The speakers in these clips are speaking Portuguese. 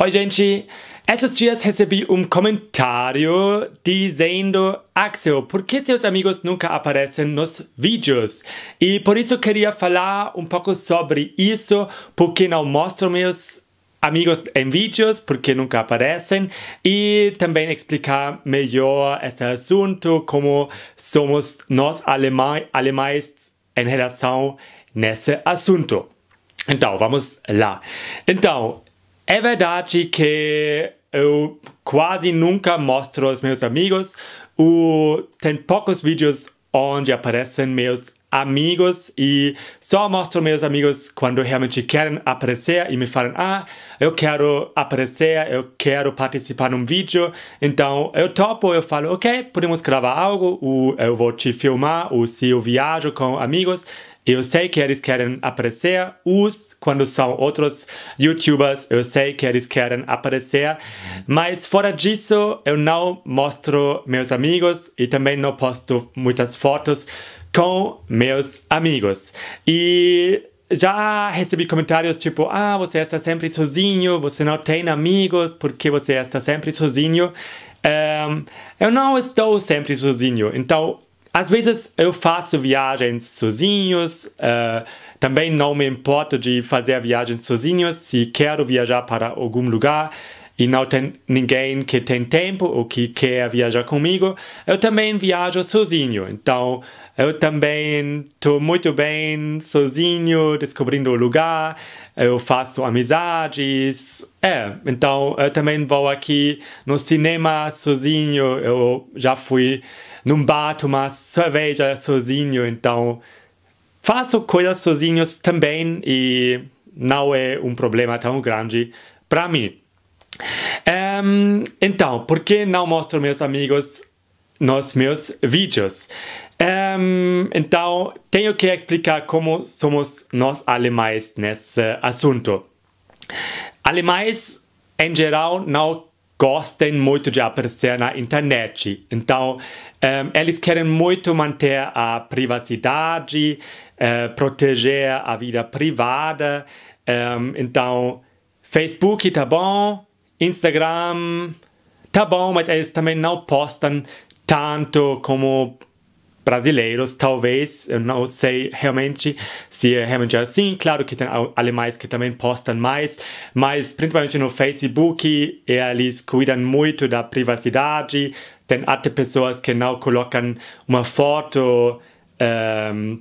Oi, gente! Esses dias recebi um comentário dizendo Axel, por que seus amigos nunca aparecem nos vídeos? E por isso queria falar um pouco sobre isso, porque não mostro meus amigos em vídeos, porque nunca aparecem, e também explicar melhor esse assunto, como somos nós alemães em relação nesse assunto. Então, vamos lá. Então, é verdade que eu quase nunca mostro aos meus amigos. O, tem poucos vídeos onde aparecem meus amigos e só mostro meus amigos quando realmente querem aparecer e me falam ah, eu quero aparecer, eu quero participar num vídeo, então eu topo, eu falo ok, podemos gravar algo, ou eu vou te filmar, ou se eu viajo com amigos, eu sei que eles querem aparecer, os, quando são outros youtubers, eu sei que eles querem aparecer, mas fora disso, eu não mostro meus amigos e também não posto muitas fotos com meus amigos. E já recebi comentários tipo, ah, você está sempre sozinho, você não tem amigos, porque você está sempre sozinho. Um, eu não estou sempre sozinho, então às vezes eu faço viagens sozinhos, uh, também não me importo de fazer viagens sozinhos se quero viajar para algum lugar e não tem ninguém que tem tempo ou que quer viajar comigo, eu também viajo sozinho. Então, eu também estou muito bem sozinho, descobrindo o lugar, eu faço amizades. É, então eu também vou aqui no cinema sozinho, eu já fui num bar tomar cerveja sozinho, então faço coisas sozinhos também e não é um problema tão grande para mim. Um, ehm, então, por que não mostro meus amigos nos meus vídeos? Um, ehm, então, tenho que explicar como somos nós alemães nesse assunto. Alemães, em geral, não gostem muito de aparecer na internet. Então, um, ehm, eles querem muito manter a privacidade, uh, proteger a vida privada. Um, ehm, então, Facebook tá bom, Instagram tá bom, mas eles também não postam tanto como brasileiros, talvez, eu não sei realmente se é realmente assim. Claro que tem alemães que também postam mais, mas principalmente no Facebook, eles cuidam muito da privacidade. Tem até pessoas que não colocam uma foto. Um, ehm,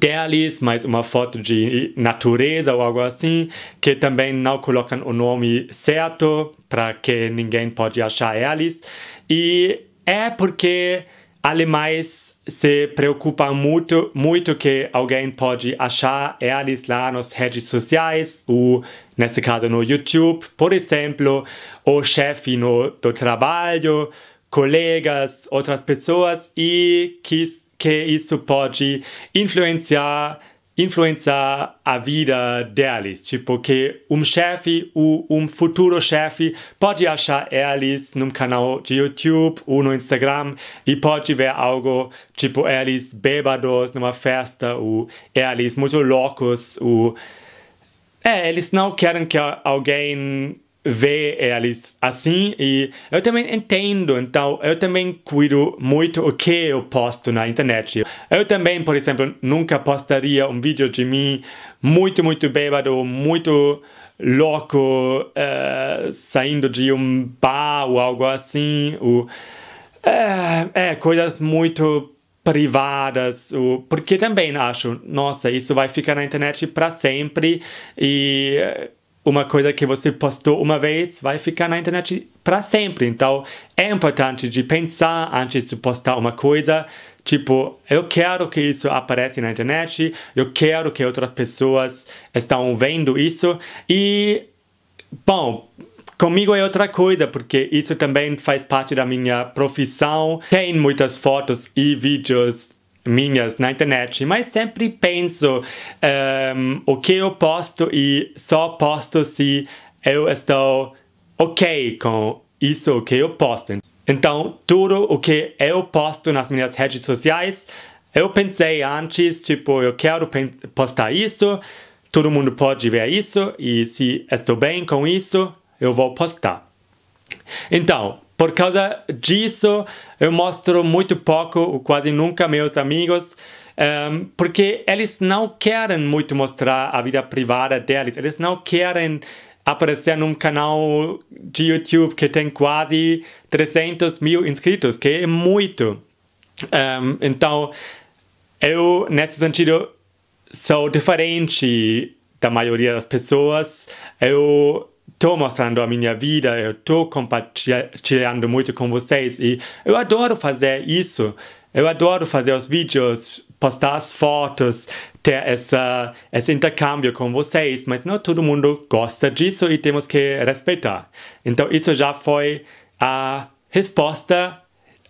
deles, mas uma foto de natureza ou algo assim, que também não colocam o nome certo para que ninguém pode achar eles. E é porque alemães se preocupam muito, muito que alguém pode achar eles lá nas redes sociais, ou nesse caso no YouTube, por exemplo, o chefe no, do trabalho, colegas, outras pessoas, e que, que isso pode influenciar influenza a vida deles, tipo que um chefe ou um futuro chefe pode achar eles num canal de YouTube ou no Instagram e pode ver algo tipo eles bêbados numa festa ou eles muito loucos ou é, eles não querem que alguém ver eles assim e eu também entendo, então eu também cuido muito o que eu posto na internet. Eu também, por exemplo, nunca postaria um vídeo de mim muito, muito bêbado, muito louco, uh, saindo de um bar ou algo assim, ou, uh, eh, é, eh, coisas muito privadas, ou, porque também acho, nossa, isso vai ficar na internet para sempre e uma coisa que você postou uma vez vai ficar na internet para sempre. Então, é importante de pensar antes de postar uma coisa, tipo, eu quero que isso apareça na internet, eu quero que outras pessoas estão vendo isso e bom, Comigo é outra coisa, porque isso também faz parte da minha profissão. Tem muitas fotos e vídeos minhas na internet, mas sempre penso um, ehm, o que eu posto e só posto se eu estou ok com isso que eu posto. Então, tudo o que eu posto nas minhas redes sociais, eu pensei antes, tipo, eu quero postar isso, todo mundo pode ver isso e se estou bem com isso, eu vou postar. Então, por causa disso, eu mostro muito pouco, ou quase nunca, meus amigos, um, ehm, porque eles não querem muito mostrar a vida privada deles, eles não querem aparecer num canal de YouTube que tem quase 300 mil inscritos, que é muito. Um, ehm, então, eu, nesse sentido, sou diferente da maioria das pessoas. Eu estou mostrando a minha vida, eu er tô compartilhando muito com vocês e eu adoro fazer isso. Eu adoro fazer os vídeos, postar as fotos, ter essa, esse intercâmbio com vocês, mas não todo mundo gosta disso e temos que respeitar. Então, isso já foi a resposta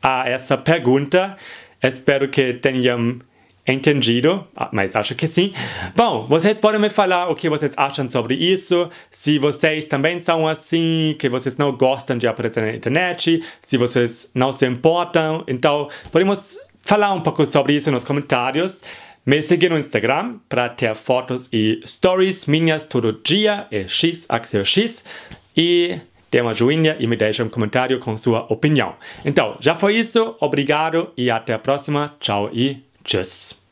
a essa pergunta. Espero que tenham é entendido? Ah, mas acho que sim. Bom, vocês podem me falar o que vocês acham sobre isso, se vocês também são assim, que vocês não gostam de aparecer na internet, se vocês não se importam. Então, podemos falar um pouco sobre isso nos comentários. Me seguir no Instagram para ter fotos e stories minhas todo dia, é x, axel x. E dê uma joinha e me deixe um comentário com sua opinião. Então, já foi isso, obrigado e até a próxima. Tchau e just